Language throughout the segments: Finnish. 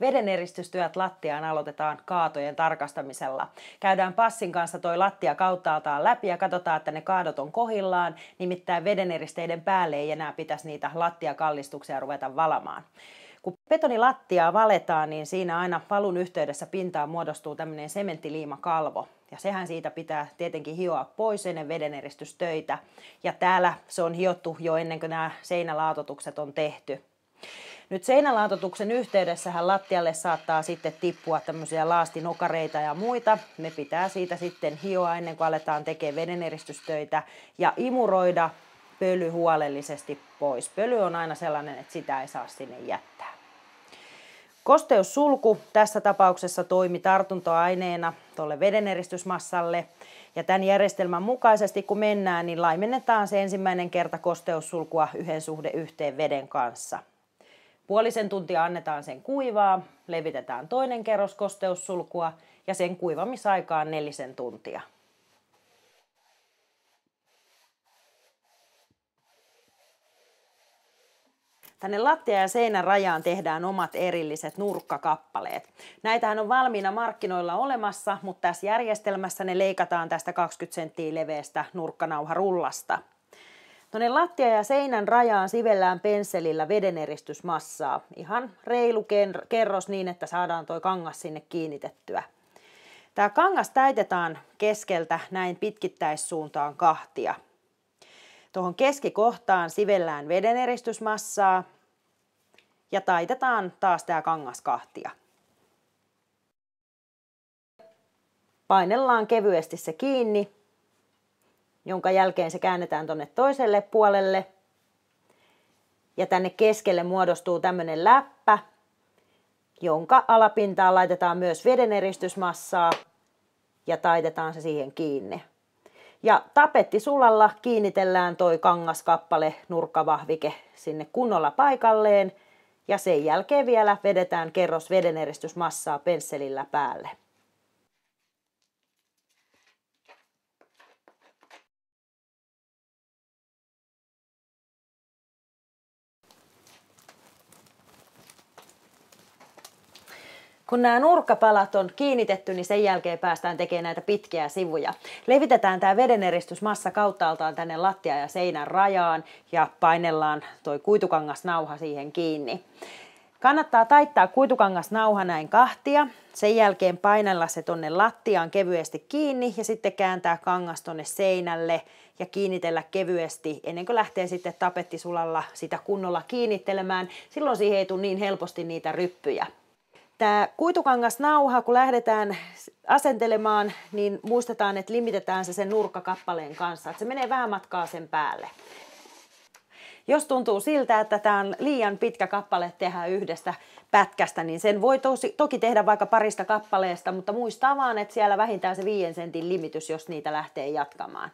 Vedeneristystyöt lattiaan aloitetaan kaatojen tarkastamisella. Käydään passin kanssa toi lattia kauttaaltaan läpi ja katsotaan, että ne kaadot on kohillaan, Nimittäin vedeneristeiden päälle ei enää pitäisi niitä lattiakallistuksia ruveta valamaan. Kun betonilattiaa valetaan, niin siinä aina palun yhteydessä pintaan muodostuu tämmöinen sementtiliimakalvo. Ja sehän siitä pitää tietenkin hioa pois ennen vedeneristystöitä. Ja täällä se on hiottu jo ennen kuin nämä seinälaatotukset on tehty. Nyt seinälaatotuksen yhteydessähän lattialle saattaa sitten tippua tämmöisiä laastinokareita ja muita. Me pitää siitä sitten hioa ennen kuin aletaan tekemään vedeneristystöitä ja imuroida pöly huolellisesti pois. Pöly on aina sellainen, että sitä ei saa sinne jättää. Kosteussulku tässä tapauksessa toimi tartuntoaineena tuolle vedeneristysmassalle. Ja tämän järjestelmän mukaisesti kun mennään, niin laimennetaan se ensimmäinen kerta kosteussulkua yhden suhde yhteen veden kanssa. Puolisen tuntia annetaan sen kuivaa, levitetään toinen kerros kosteussulkua ja sen kuivamisaikaan nelisen tuntia. Tänne lattia- ja seinän rajaan tehdään omat erilliset nurkkakappaleet. Näitähän on valmiina markkinoilla olemassa, mutta tässä järjestelmässä ne leikataan tästä 20 senttiä leveästä nurkkanauharullasta. rullasta. Tuonne lattia ja seinän rajaan sivellään pensselillä vedeneristysmassaa. Ihan reilu kerros niin, että saadaan tuo kangas sinne kiinnitettyä. Tämä kangas täytetään keskeltä näin pitkittäissuuntaan kahtia. Tuohon keskikohtaan sivellään vedeneristysmassaa ja taitetaan taas tämä kangas kahtia. Painellaan kevyesti se kiinni jonka jälkeen se käännetään tuonne toiselle puolelle. Ja tänne keskelle muodostuu tämmöinen läppä, jonka alapintaan laitetaan myös vedeneristysmassaa ja taitetaan se siihen kiinni. Ja tapettisulalla kiinnitellään toi kangaskappale nurkkavahvike sinne kunnolla paikalleen ja sen jälkeen vielä vedetään kerros vedeneristysmassaa pensselillä päälle. Kun nämä nurkkapalat on kiinnitetty, niin sen jälkeen päästään tekemään näitä pitkiä sivuja. Levitetään tämä vedeneristysmassa kauttaaltaan tänne lattia ja seinän rajaan ja painellaan toi kuitukangasnauha siihen kiinni. Kannattaa taittaa kuitukangasnauha näin kahtia, sen jälkeen painella se tonne lattiaan kevyesti kiinni ja sitten kääntää kangas tuonne seinälle ja kiinnitellä kevyesti ennen kuin lähtee sitten tapettisulalla sitä kunnolla kiinnittelemään. Silloin siihen ei tule niin helposti niitä ryppyjä. Tämä kuitukangasnauha, kun lähdetään asentelemaan, niin muistetaan, että limitetään se sen nurkkakappaleen kanssa, että se menee vähän matkaa sen päälle. Jos tuntuu siltä, että tämä on liian pitkä kappale tehdä yhdestä pätkästä, niin sen voi tosi, toki tehdä vaikka parista kappaleesta, mutta muistaa vaan, että siellä vähintään se viien sentin limitys, jos niitä lähtee jatkamaan.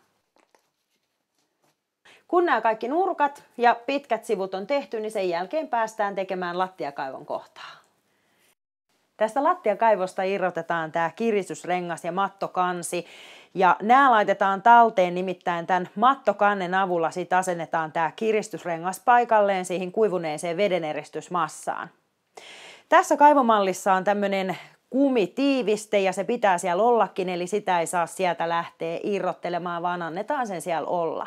Kun nämä kaikki nurkat ja pitkät sivut on tehty, niin sen jälkeen päästään tekemään lattiakaivon kohtaa. Tästä lattiakaivosta irrotetaan tämä kiristysrengas ja mattokansi. Ja nämä laitetaan talteen, nimittäin tämän mattokannen avulla sit asennetaan tämä kiristysrengas paikalleen siihen kuivuneeseen vedeneristysmassaan. Tässä kaivomallissa on tämmöinen kumitiiviste ja se pitää siellä ollakin, eli sitä ei saa sieltä lähteä irrottelemaan, vaan annetaan sen siellä olla.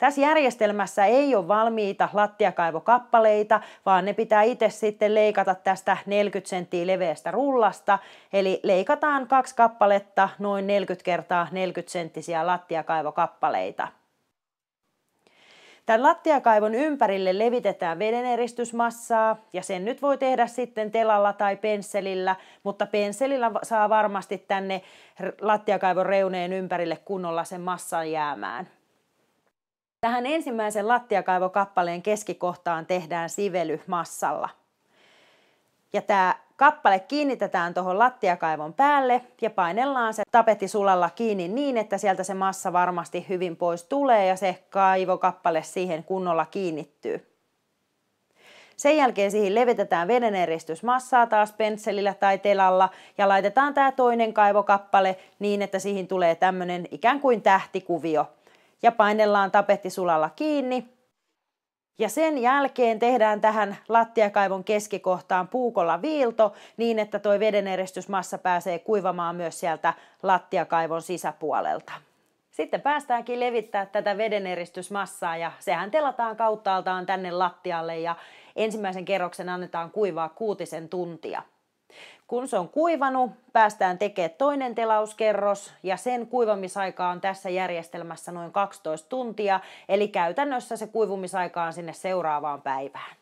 Tässä järjestelmässä ei ole valmiita lattiakaivokappaleita, vaan ne pitää itse sitten leikata tästä 40 senttiä leveästä rullasta, eli leikataan kaksi kappaletta noin 40 kertaa 40 senttisiä lattiakaivokappaleita. Tämän lattiakaivon ympärille levitetään vedeneristysmassaa ja sen nyt voi tehdä sitten telalla tai pensselillä, mutta pensselillä saa varmasti tänne lattiakaivon reuneen ympärille kunnolla sen massan jäämään. Tähän ensimmäisen lattiakaivokappaleen keskikohtaan tehdään sively massalla. Ja tämä kappale kiinnitetään tuohon lattiakaivon päälle ja painellaan se tapetti sulalla kiinni niin, että sieltä se massa varmasti hyvin pois tulee ja se kaivokappale siihen kunnolla kiinnittyy. Sen jälkeen siihen levitetään vedeneristysmassaa taas pensselillä tai telalla ja laitetaan tämä toinen kaivokappale niin, että siihen tulee tämmöinen ikään kuin tähtikuvio, ja painellaan tapetti sulalla kiinni. Ja sen jälkeen tehdään tähän lattiakaivon keskikohtaan puukolla viilto niin, että tuo vedeneristysmassa pääsee kuivamaan myös sieltä lattiakaivon sisäpuolelta. Sitten päästäänkin levittää tätä vedeneristysmassaa ja sehän telataan kauttaaltaan tänne lattialle ja ensimmäisen kerroksen annetaan kuivaa kuutisen tuntia. Kun se on kuivanut, päästään tekemään toinen telauskerros ja sen kuivamisaika on tässä järjestelmässä noin 12 tuntia, eli käytännössä se kuivumisaika on sinne seuraavaan päivään.